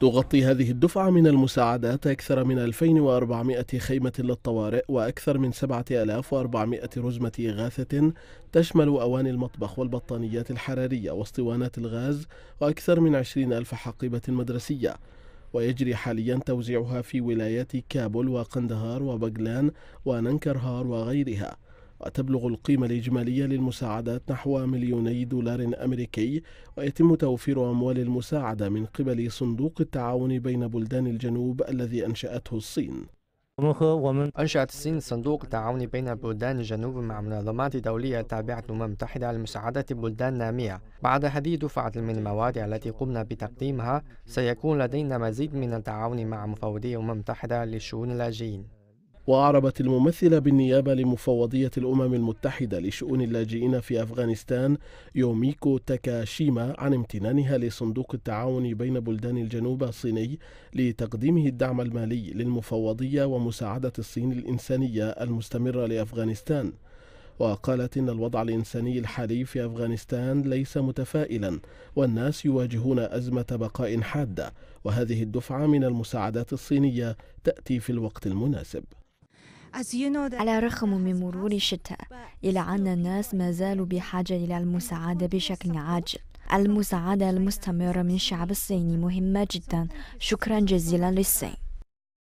تغطي هذه الدفعة من المساعدات أكثر من 2400 خيمة للطوارئ وأكثر من 7400 رزمة إغاثة تشمل أواني المطبخ والبطانيات الحرارية واسطوانات الغاز وأكثر من 20 ألف حقيبة مدرسية ويجري حاليا توزيعها في ولايات كابول وقندهار وبغلان وننكرهار وغيرها وتبلغ القيمة الإجمالية للمساعدات نحو مليوني دولار أمريكي ويتم توفير أموال المساعدة من قبل صندوق التعاون بين بلدان الجنوب الذي أنشأته الصين أنشأت الصين صندوق التعاون بين بلدان الجنوب مع منظمات دولية تابعة الأمم المتحدة لمساعدة بلدان نامية. بعد هذه دفعة من المواد التي قمنا بتقديمها، سيكون لدينا مزيد من التعاون مع مفوضي الأمم المتحدة لشؤون اللاجئين. وأعربت الممثلة بالنيابة لمفوضية الأمم المتحدة لشؤون اللاجئين في أفغانستان يوميكو تاكاشيما عن امتنانها لصندوق التعاون بين بلدان الجنوب الصيني لتقديمه الدعم المالي للمفوضية ومساعدة الصين الإنسانية المستمرة لأفغانستان وقالت إن الوضع الإنساني الحالي في أفغانستان ليس متفائلا والناس يواجهون أزمة بقاء حادة وهذه الدفعة من المساعدات الصينية تأتي في الوقت المناسب على الرغم من مرور الشتاء إلا أن الناس ما زالوا بحاجة إلى المساعدة بشكل عاجل المساعدة المستمرة من الشعب الصيني مهمة جدا شكرا جزيلا للصين